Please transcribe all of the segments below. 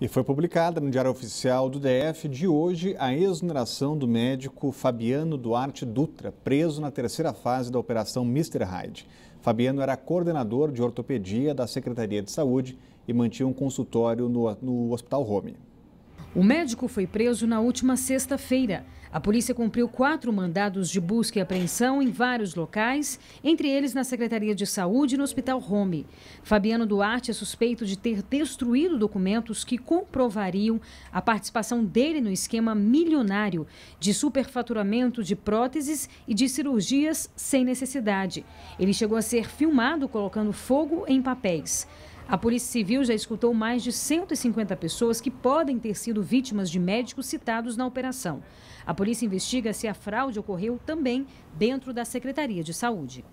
E foi publicada no Diário Oficial do DF de hoje a exoneração do médico Fabiano Duarte Dutra, preso na terceira fase da Operação Mr. Hyde. Fabiano era coordenador de ortopedia da Secretaria de Saúde e mantinha um consultório no, no Hospital Home. O médico foi preso na última sexta-feira. A polícia cumpriu quatro mandados de busca e apreensão em vários locais, entre eles na Secretaria de Saúde e no Hospital Home. Fabiano Duarte é suspeito de ter destruído documentos que comprovariam a participação dele no esquema milionário de superfaturamento de próteses e de cirurgias sem necessidade. Ele chegou a ser filmado colocando fogo em papéis. A Polícia Civil já escutou mais de 150 pessoas que podem ter sido vítimas de médicos citados na operação. A polícia investiga se a fraude ocorreu também dentro da Secretaria de Saúde.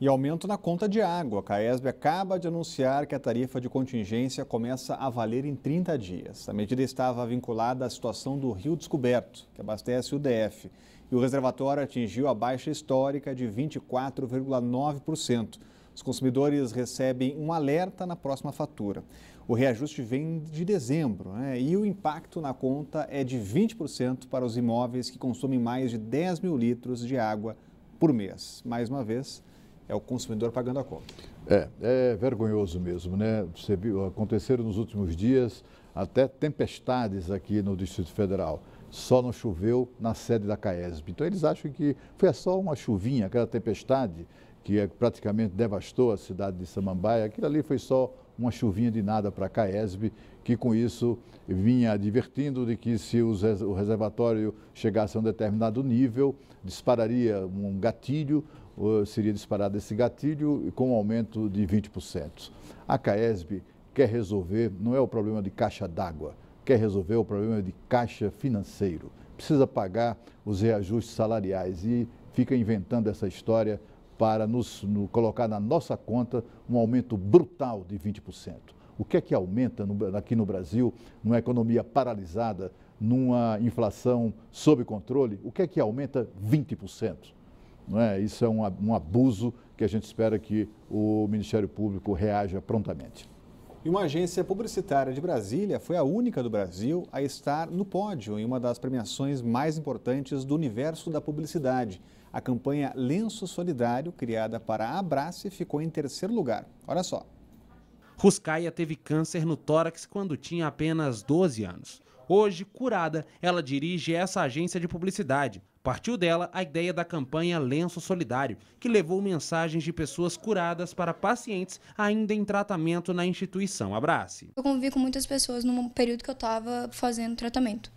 E aumento na conta de água. A Caesb acaba de anunciar que a tarifa de contingência começa a valer em 30 dias. A medida estava vinculada à situação do Rio Descoberto, que abastece o DF. E o reservatório atingiu a baixa histórica de 24,9%. Os consumidores recebem um alerta na próxima fatura. O reajuste vem de dezembro né? e o impacto na conta é de 20% para os imóveis que consomem mais de 10 mil litros de água por mês. Mais uma vez, é o consumidor pagando a conta. É, é vergonhoso mesmo, né? Você viu, aconteceram nos últimos dias até tempestades aqui no Distrito Federal só não choveu na sede da CAESB. Então eles acham que foi só uma chuvinha, aquela tempestade que é praticamente devastou a cidade de Samambaia, aquilo ali foi só uma chuvinha de nada para a CAESB, que com isso vinha advertindo de que se o reservatório chegasse a um determinado nível, dispararia um gatilho, seria disparado esse gatilho com um aumento de 20%. A CAESB quer resolver, não é o problema de caixa d'água, quer resolver o problema de caixa financeiro, precisa pagar os reajustes salariais e fica inventando essa história para nos no, colocar na nossa conta um aumento brutal de 20%. O que é que aumenta no, aqui no Brasil, numa economia paralisada, numa inflação sob controle? O que é que aumenta 20%? Não é? Isso é um, um abuso que a gente espera que o Ministério Público reaja prontamente. E uma agência publicitária de Brasília foi a única do Brasil a estar no pódio em uma das premiações mais importantes do universo da publicidade. A campanha Lenço Solidário, criada para a Abrace, ficou em terceiro lugar. Olha só. Ruscaia teve câncer no tórax quando tinha apenas 12 anos. Hoje, curada, ela dirige essa agência de publicidade, Partiu dela a ideia da campanha Lenço Solidário, que levou mensagens de pessoas curadas para pacientes ainda em tratamento na instituição Abrace. Eu convivi com muitas pessoas num período que eu estava fazendo tratamento.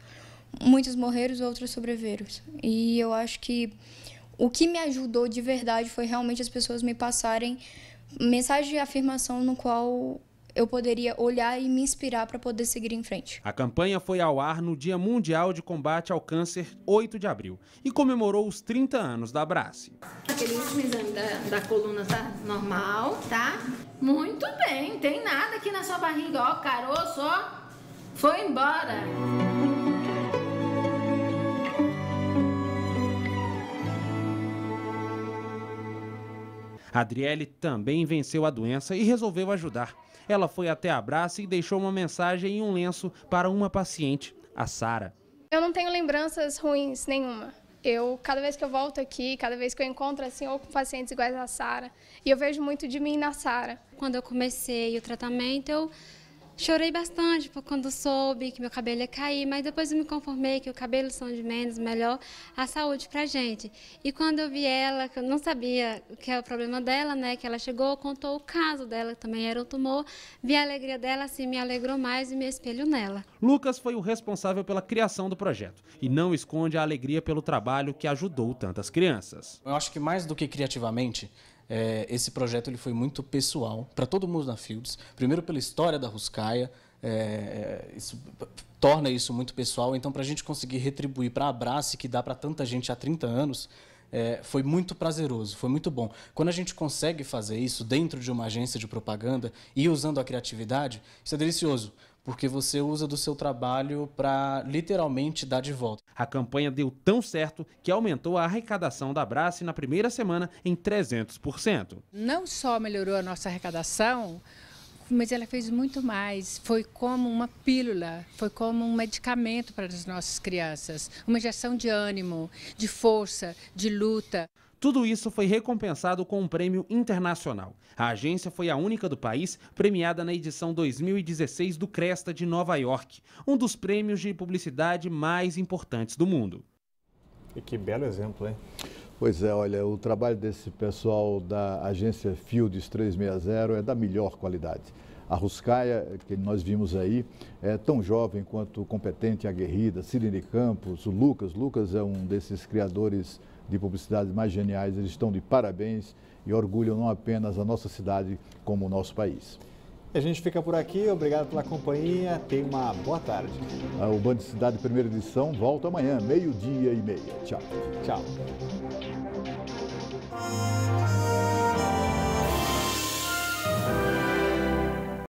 Muitos morreram, outros sobreviveram. E eu acho que o que me ajudou de verdade foi realmente as pessoas me passarem mensagem de afirmação no qual eu poderia olhar e me inspirar para poder seguir em frente. A campanha foi ao ar no Dia Mundial de Combate ao Câncer, 8 de abril, e comemorou os 30 anos da Abrace. Aquele último exame da, da coluna tá normal, tá? Muito bem, tem nada aqui na sua barriga, ó, caroço, ó, foi embora. Adriele também venceu a doença e resolveu ajudar. Ela foi até a Braça e deixou uma mensagem e um lenço para uma paciente, a Sara. Eu não tenho lembranças ruins nenhuma. Eu, cada vez que eu volto aqui, cada vez que eu encontro assim, ou com pacientes iguais à Sara, e eu vejo muito de mim na Sara. Quando eu comecei o tratamento, eu Chorei bastante quando soube que meu cabelo ia cair, mas depois eu me conformei que o cabelo são de menos, melhor a saúde pra gente. E quando eu vi ela, que eu não sabia o que é o problema dela, né, que ela chegou, contou o caso dela, que também era um tumor, vi a alegria dela, assim, me alegrou mais e me espelho nela. Lucas foi o responsável pela criação do projeto e não esconde a alegria pelo trabalho que ajudou tantas crianças. Eu acho que mais do que criativamente, é, esse projeto ele foi muito pessoal para todo mundo na Fields. Primeiro pela história da Ruscaia, é, é isso torna isso muito pessoal. Então, para a gente conseguir retribuir para a Abrace, que dá para tanta gente há 30 anos, é, foi muito prazeroso, foi muito bom. Quando a gente consegue fazer isso dentro de uma agência de propaganda e usando a criatividade, isso é delicioso porque você usa do seu trabalho para literalmente dar de volta. A campanha deu tão certo que aumentou a arrecadação da Brasse na primeira semana em 300%. Não só melhorou a nossa arrecadação, mas ela fez muito mais. Foi como uma pílula, foi como um medicamento para as nossas crianças, uma injeção de ânimo, de força, de luta. Tudo isso foi recompensado com um prêmio internacional. A agência foi a única do país premiada na edição 2016 do Cresta de Nova York, um dos prêmios de publicidade mais importantes do mundo. E que belo exemplo, hein? Pois é, olha, o trabalho desse pessoal da agência Fields 360 é da melhor qualidade. A Ruscaia, que nós vimos aí, é tão jovem quanto competente e aguerrida. Cirine Campos, o Lucas. Lucas é um desses criadores de publicidade mais geniais. Eles estão de parabéns e orgulham não apenas a nossa cidade, como o nosso país. A gente fica por aqui, obrigado pela companhia, tenha uma boa tarde. O Band Cidade Primeira Edição volta amanhã, meio-dia e meia. Tchau. Tchau.